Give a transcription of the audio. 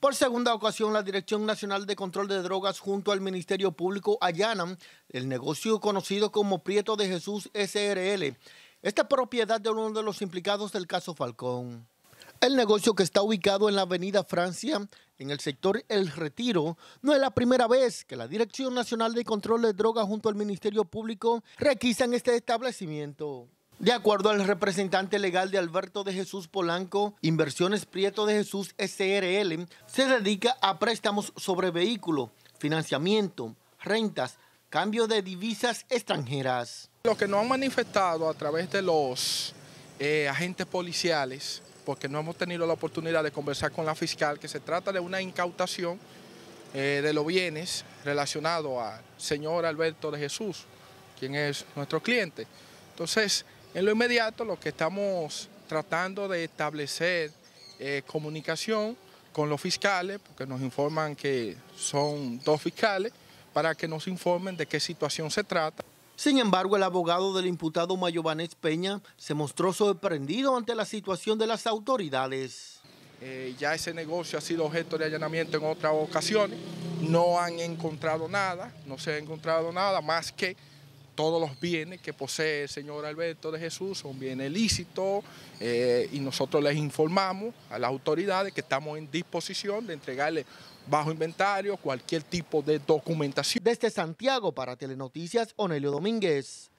Por segunda ocasión, la Dirección Nacional de Control de Drogas junto al Ministerio Público allanan el negocio conocido como Prieto de Jesús SRL. Esta propiedad de uno de los implicados del caso Falcón. El negocio que está ubicado en la avenida Francia, en el sector El Retiro, no es la primera vez que la Dirección Nacional de Control de Drogas junto al Ministerio Público requisan este establecimiento. De acuerdo al representante legal de Alberto de Jesús Polanco, Inversiones Prieto de Jesús SRL se dedica a préstamos sobre vehículo, financiamiento, rentas, cambio de divisas extranjeras. Lo que nos han manifestado a través de los eh, agentes policiales, porque no hemos tenido la oportunidad de conversar con la fiscal, que se trata de una incautación eh, de los bienes relacionados al señor Alberto de Jesús, quien es nuestro cliente. Entonces, en lo inmediato lo que estamos tratando de establecer eh, comunicación con los fiscales, porque nos informan que son dos fiscales, para que nos informen de qué situación se trata. Sin embargo, el abogado del imputado Mayobanés Peña se mostró sorprendido ante la situación de las autoridades. Eh, ya ese negocio ha sido objeto de allanamiento en otras ocasiones. No han encontrado nada, no se ha encontrado nada más que todos los bienes que posee el señor Alberto de Jesús son bienes lícitos eh, y nosotros les informamos a las autoridades que estamos en disposición de entregarle bajo inventario cualquier tipo de documentación. Desde Santiago para Telenoticias, Onelio Domínguez.